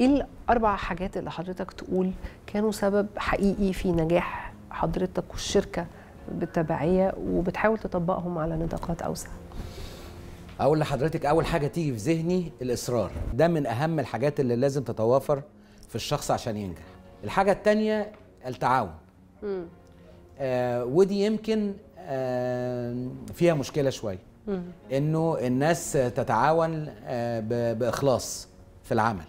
ايه الاربع حاجات اللي حضرتك تقول كانوا سبب حقيقي في نجاح حضرتك والشركه بالتبعيه وبتحاول تطبقهم على نطاقات اوسع اقول لحضرتك اول حاجه تيجي في ذهني الاصرار ده من اهم الحاجات اللي لازم تتوافر في الشخص عشان ينجح الحاجه الثانيه التعاون آه ودي يمكن آه فيها مشكله شويه انه الناس تتعاون آه باخلاص في العمل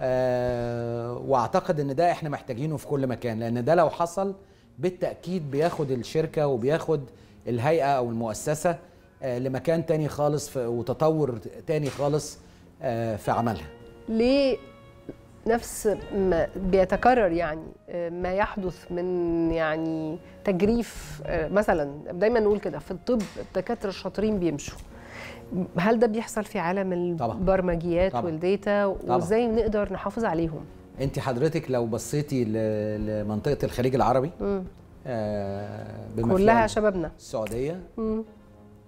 آه، واعتقد ان ده احنا محتاجينه في كل مكان لان ده لو حصل بالتاكيد بياخد الشركه وبياخد الهيئه او المؤسسه آه، لمكان تاني خالص وتطور تاني خالص آه، في عملها ليه نفس ما بيتكرر يعني ما يحدث من يعني تجريف مثلا دايما نقول كده في الطب الدكاتره الشاطرين بيمشوا هل ده بيحصل في عالم البرمجيات طبعًا. والديتا وازاي نقدر نحافظ عليهم انت حضرتك لو بصيتي لمنطقه الخليج العربي آه كلها شبابنا السعوديه مم.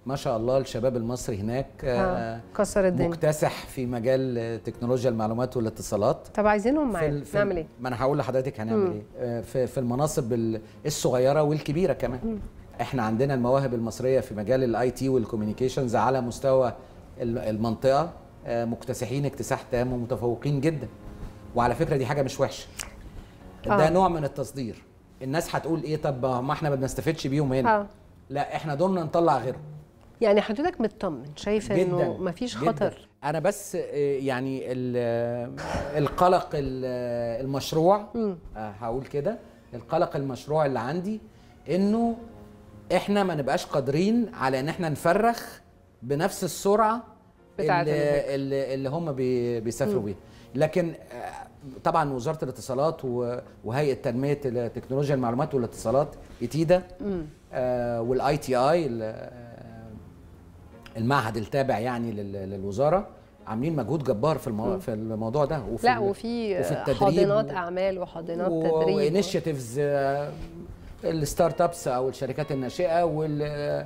ما شاء الله الشباب المصري هناك آه،, آه كسر الدنيا مكتسح في مجال تكنولوجيا المعلومات والاتصالات طب عايزينهم معانا نعمل ايه؟ ما انا هقول لحضرتك هنعمل ايه آه، في, في المناصب الصغيره والكبيره كمان مم. احنا عندنا المواهب المصريه في مجال الاي تي والكوميونيكيشنز على مستوى المنطقه آه، مكتسحين اكتساح تام ومتفوقين جدا وعلى فكره دي حاجه مش وحشه ده آه. نوع من التصدير الناس هتقول ايه طب ما احنا ما بنستفدش بيهم هنا آه. لا احنا دورنا نطلع غيرهم يعني حضرتك مطمن شايف انه مفيش خطر جداً. انا بس آه، يعني القلق المشروع هقول كده القلق المشروع اللي عندي انه احنا ما نبقاش قادرين على ان احنا نفرخ بنفس السرعه بتاعت اللي, اللي, اللي هم بيسافروا بيها لكن آه، طبعا وزاره الاتصالات وهيئه تنميه تكنولوجيا المعلومات والاتصالات ايتيدا آه، والاي تي اي المعهد التابع يعني للوزاره عاملين مجهود جبار في المو... في الموضوع ده وفي لا وفي, وفي التدريب حاضنات اعمال وحاضنات و... تدريب وانيشيتيفز آه، الستارت ابس او الشركات الناشئه وال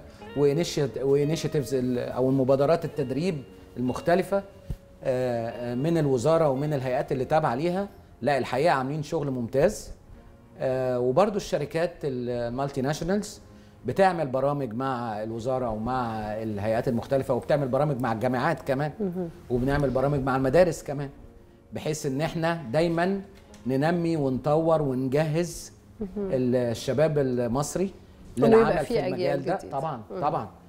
وانيشيتيفز او المبادرات التدريب المختلفه آه، آه، من الوزاره ومن الهيئات اللي تابعه ليها لا الحقيقه عاملين شغل ممتاز آه، وبرده الشركات المالتي ناشونالز بتعمل برامج مع الوزاره ومع الهيئات المختلفه وبتعمل برامج مع الجامعات كمان وبنعمل برامج مع المدارس كمان بحيث ان احنا دايما ننمي ونطور ونجهز الشباب المصري للعمل في المجال ده طبعا طبعا